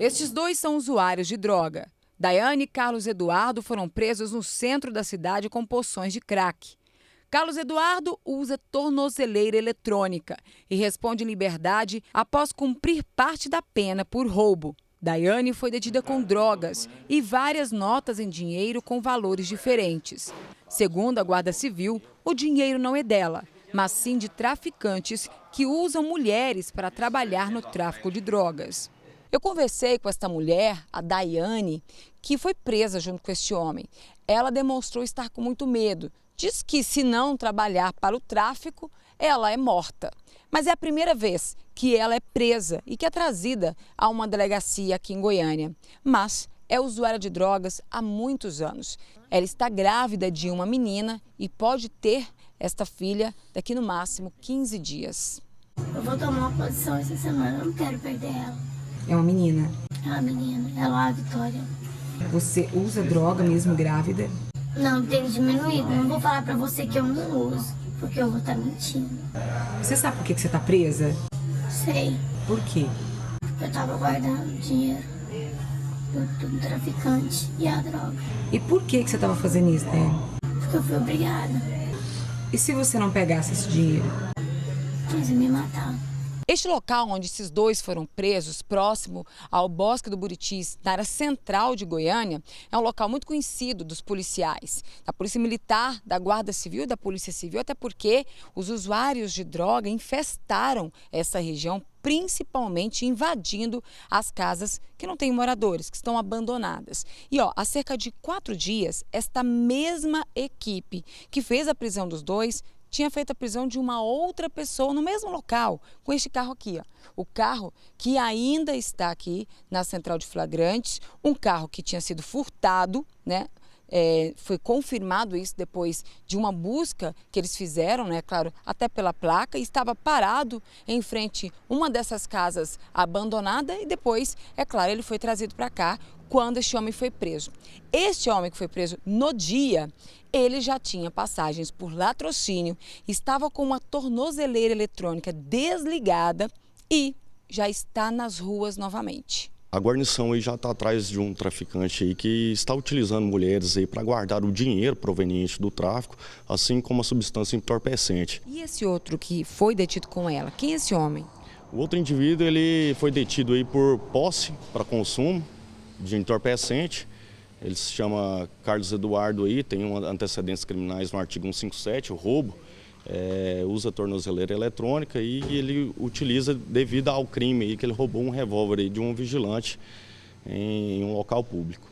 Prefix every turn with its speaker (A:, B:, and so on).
A: Estes dois são usuários de droga. Daiane e Carlos Eduardo foram presos no centro da cidade com poções de crack. Carlos Eduardo usa tornozeleira eletrônica e responde em liberdade após cumprir parte da pena por roubo. Daiane foi detida com drogas e várias notas em dinheiro com valores diferentes. Segundo a Guarda Civil, o dinheiro não é dela, mas sim de traficantes que usam mulheres para trabalhar no tráfico de drogas. Eu conversei com esta mulher, a Daiane, que foi presa junto com este homem. Ela demonstrou estar com muito medo. Diz que se não trabalhar para o tráfico, ela é morta. Mas é a primeira vez que ela é presa e que é trazida a uma delegacia aqui em Goiânia. Mas é usuária de drogas há muitos anos. Ela está grávida de uma menina e pode ter esta filha daqui no máximo 15 dias. Eu vou tomar uma posição essa semana, eu não quero perder ela. É uma menina. É ah, uma menina, é lá a Vitória. Você usa droga mesmo grávida? Não, tem diminuído. Não vou falar pra você que eu não uso, porque eu vou estar tá mentindo. Você sabe por que, que você tá presa? Sei. Por quê? Porque Eu tava guardando dinheiro do, do traficante e a droga. E por que, que você tava fazendo isso, né? Porque eu fui obrigada. E se você não pegasse esse dinheiro? ia me mataram. Este local onde esses dois foram presos, próximo ao Bosque do Buritis, na área central de Goiânia, é um local muito conhecido dos policiais, da Polícia Militar, da Guarda Civil, da Polícia Civil, até porque os usuários de droga infestaram essa região principalmente invadindo as casas que não têm moradores, que estão abandonadas. E ó, há cerca de quatro dias, esta mesma equipe que fez a prisão dos dois tinha feito a prisão de uma outra pessoa no mesmo local, com este carro aqui. Ó. O carro que ainda está aqui na central de flagrantes, um carro que tinha sido furtado, né? é, foi confirmado isso depois de uma busca que eles fizeram, né, claro, até pela placa, estava parado em frente uma dessas casas abandonada e depois, é claro, ele foi trazido para cá quando este homem foi preso. Este homem que foi preso no dia, ele já tinha passagens por latrocínio, estava com uma tornozeleira eletrônica desligada e já está nas ruas novamente
B: a guarnição aí já está atrás de um traficante aí que está utilizando mulheres aí para guardar o dinheiro proveniente do tráfico, assim como a substância entorpecente.
A: E esse outro que foi detido com ela, quem é esse homem?
B: O outro indivíduo ele foi detido aí por posse para consumo de entorpecente. Ele se chama Carlos Eduardo aí, tem antecedentes criminais no artigo 157, o roubo é, usa tornozeleira eletrônica e ele utiliza devido ao crime aí, que ele roubou um revólver de um vigilante em, em um local público.